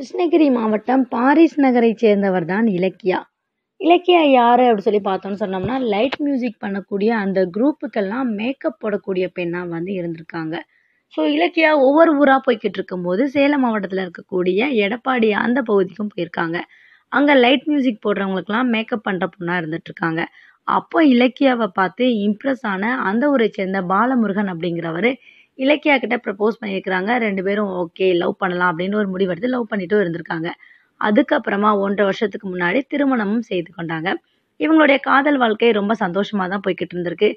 கிருஷ்ணகிரி மாவட்டம் பாரிஸ் நகரை சேர்ந்தவர் தான் இலக்கியா இலக்கியா யார் அப்படின்னு சொல்லி பார்த்தோம்னு சொன்னோம்னா லைட் மியூசிக் பண்ணக்கூடிய அந்த குரூப்புக்கெல்லாம் மேக்கப் போடக்கூடிய பெண்ணாக வந்து இருந்திருக்காங்க ஸோ இலக்கியா ஒவ்வொரு ஊராக போய்கிட்டு போது சேலம் மாவட்டத்தில் இருக்கக்கூடிய எடப்பாடி அந்த பகுதிக்கும் போயிருக்காங்க அங்கே லைட் மியூசிக் போடுறவங்களுக்குலாம் மேக்கப் பண்ணுற இருந்துட்டு இருக்காங்க அப்போ இலக்கியாவை பார்த்து இம்ப்ரெஸ் ஆன அந்த ஊரை சேர்ந்த பாலமுருகன் அப்படிங்கிறவர் இலக்கியா கிட்ட ப்ரப்போஸ் பண்ணியிருக்கிறாங்க ரெண்டு பேரும் ஓகே லவ் பண்ணலாம் அப்படின்னு ஒரு முடிவெடுத்து லவ் பண்ணிட்டும் இருந்திருக்காங்க அதுக்கப்புறமா ஒன்றரை வருஷத்துக்கு முன்னாடி திருமணமும் செய்து கொண்டாங்க இவங்களுடைய காதல் வாழ்க்கை ரொம்ப சந்தோஷமாக தான் போய்கிட்டு இருந்திருக்கு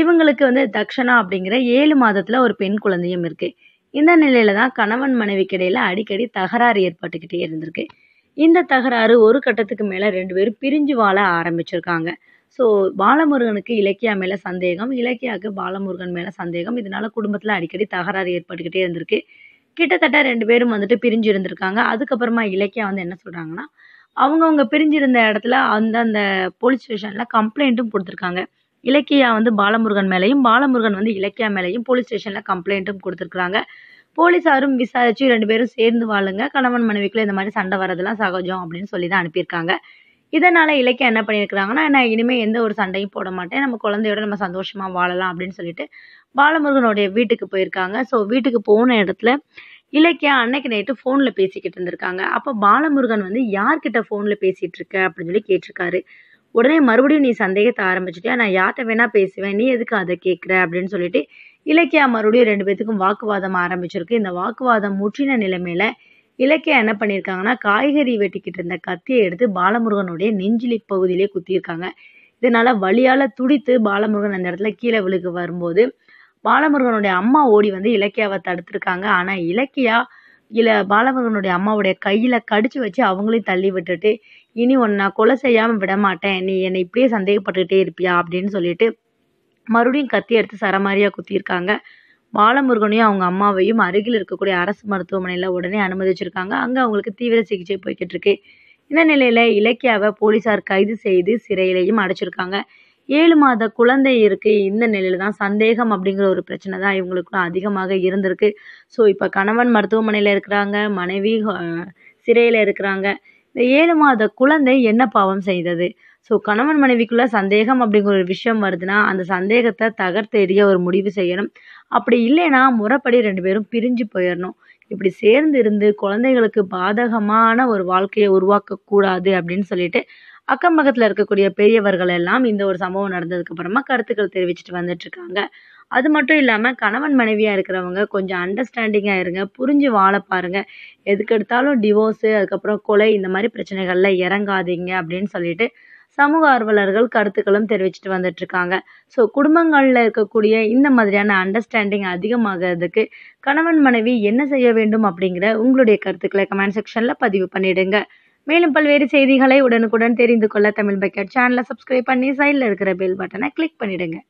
இவங்களுக்கு வந்து தக்ஷணா அப்படிங்கிற ஏழு மாதத்தில் ஒரு பெண் குழந்தையும் இருக்குது இந்த நிலையில தான் கணவன் மனைவிக்கு இடையில் அடிக்கடி தகராறு ஏற்பட்டுக்கிட்டே இருந்திருக்கு இந்த தகராறு ஒரு கட்டத்துக்கு மேலே ரெண்டு பேரும் பிரிஞ்சு வாழ ஆரம்பிச்சிருக்காங்க ஸோ பாலமுருகனுக்கு இலக்கியா மேலே சந்தேகம் இலக்கியாவுக்கு பாலமுருகன் மேலே சந்தேகம் இதனால் குடும்பத்தில் அடிக்கடி தகராறு ஏற்பட்டுக்கிட்டே இருந்திருக்கு கிட்டத்தட்ட ரெண்டு பேரும் வந்துட்டு பிரிஞ்சு இருந்திருக்காங்க அதுக்கப்புறமா இலக்கியா வந்து என்ன சொல்கிறாங்கன்னா அவங்கவுங்க பிரிஞ்சிருந்த இடத்துல அந்த அந்த போலீஸ் ஸ்டேஷனில் கம்ப்ளைண்ட்டும் கொடுத்துருக்காங்க இலக்கியா வந்து பாலமுருகன் மேலேயும் பாலமுருகன் வந்து இலக்கியா மேலேயும் போலீஸ் ஸ்டேஷனில் கம்ப்ளைண்ட்டும் கொடுத்துருக்குறாங்க போலீஸாரும் விசாரிச்சு ரெண்டு பேரும் சேர்ந்து வாழுங்க கணவன் மனைவிக்குள்ள இந்த மாதிரி சண்டை வரதெல்லாம் சகஜம் அப்படின்னு சொல்லி தான் அனுப்பியிருக்காங்க இதனால் இலக்கியம் என்ன பண்ணியிருக்கிறாங்கன்னா நான் இனிமேல் எந்த ஒரு சண்டையும் போட மாட்டேன் நம்ம குழந்தையோட நம்ம சந்தோஷமாக வாழலாம் அப்படின்னு சொல்லிட்டு பாலமுருகனுடைய வீட்டுக்கு போயிருக்காங்க ஸோ வீட்டுக்கு போன இடத்துல இலக்கியா அன்னைக்கு நைட்டு ஃபோனில் பேசிக்கிட்டு இருந்திருக்காங்க அப்போ பாலமுருகன் வந்து யார்கிட்ட ஃபோனில் பேசிகிட்டு இருக்க அப்படின்னு சொல்லி கேட்டிருக்காரு உடனே மறுபடியும் நீ சந்தேகத்தை ஆரம்பிச்சிட்டியா நான் யார்கிட்ட வேணா பேசுவேன் நீ எதுக்கு அதை கேட்குற அப்படின்னு சொல்லிட்டு இலக்கியா மறுபடியும் ரெண்டு பேத்துக்கும் வாக்குவாதம் ஆரம்பிச்சிருக்கு இந்த வாக்குவாதம் முற்றின நிலைமையில இலக்கியா என்ன பண்ணியிருக்காங்கன்னா காய்கறி வெட்டிக்கிட்டு இருந்த கத்தியை எடுத்து பாலமுருகனுடைய நெஞ்சிலி பகுதியிலே குத்தியிருக்காங்க இதனால் வழியால் துடித்து பாலமுருகன் அந்த இடத்துல கீழே விழுக வரும்போது பாலமுருகனுடைய அம்மா ஓடி வந்து இலக்கியாவை தடுத்துருக்காங்க ஆனால் இலக்கியா இல்ல பாலமுருகனுடைய அம்மாவுடைய கையில் கடிச்சு வச்சு அவங்களையும் தள்ளி விட்டுட்டு இனி ஒன்னா கொலை கொலை செய்யாமல் மாட்டேன் நீ என்னை இப்படியே சந்தேகப்பட்டுக்கிட்டே இருப்பியா அப்படின்னு சொல்லிட்டு மறுபடியும் கத்தி எடுத்து சரமாரியாக குத்தியிருக்காங்க பாலமுருகனையும் அவங்க அம்மாவையும் அருகில் இருக்கக்கூடிய அரசு மருத்துவமனையில் உடனே அனுமதிச்சிருக்காங்க அங்கே அவங்களுக்கு தீவிர சிகிச்சை போய்கிட்டு இருக்கு இந்த நிலையில் இலக்கியாவை போலீஸார் கைது செய்து சிறையிலையும் அடைச்சிருக்காங்க ஏழு மாத குழந்தை இருக்குது இந்த நிலையில் தான் சந்தேகம் அப்படிங்கிற ஒரு பிரச்சனை தான் இவங்களுக்கு அதிகமாக இருந்திருக்கு ஸோ இப்போ கணவன் மருத்துவமனையில் இருக்கிறாங்க மனைவி சிறையில் இருக்கிறாங்க இந்த ஏழு மாத குழந்தை என்ன பாவம் செய்தது ஸோ கணவன் மனைவிக்குள்ளே சந்தேகம் அப்படிங்கிற ஒரு விஷயம் வருதுன்னா அந்த சந்தேகத்தை தகர்த்து எரிய ஒரு முடிவு செய்யணும் அப்படி இல்லைன்னா முறைப்படி ரெண்டு பேரும் பிரிஞ்சு போயிடணும் இப்படி சேர்ந்து இருந்து குழந்தைகளுக்கு பாதகமான ஒரு வாழ்க்கையை உருவாக்கக்கூடாது அப்படின்னு சொல்லிட்டு அக்கம் இருக்கக்கூடிய பெரியவர்கள் எல்லாம் இந்த ஒரு சம்பவம் நடந்ததுக்கு அப்புறமா கருத்துக்கள் தெரிவிச்சுட்டு வந்துட்டு இருக்காங்க அது மட்டும் இல்லாமல் கணவன் மனைவியாக இருக்கிறவங்க கொஞ்சம் அண்டர்ஸ்டாண்டிங்காக இருங்க புரிஞ்சு வாழ பாருங்கள் எதுக்கெடுத்தாலும் டிவோர்ஸு அதுக்கப்புறம் கொலை இந்த மாதிரி பிரச்சனைகளில் இறங்காதீங்க அப்படின்னு சொல்லிட்டு சமூக ஆர்வலர்கள் கருத்துக்களும் தெரிவிச்சுட்டு வந்துட்டுருக்காங்க ஸோ குடும்பங்களில் இருக்கக்கூடிய இந்த மாதிரியான அண்டர்ஸ்டாண்டிங் அதிகமாகிறதுக்கு கணவன் மனைவி என்ன செய்ய வேண்டும் அப்படிங்கிற உங்களுடைய கருத்துக்களை கமெண்ட் செக்ஷனில் பதிவு பண்ணிடுங்க மேலும் பல்வேறு செய்திகளை உடனுக்குடன் தெரிந்து கொள்ள தமிழ் பக்கெட் சேனலை சப்ஸ்கிரைப் பண்ணி சைடில் இருக்கிற பெல் பட்டனை கிளிக் பண்ணிடுங்க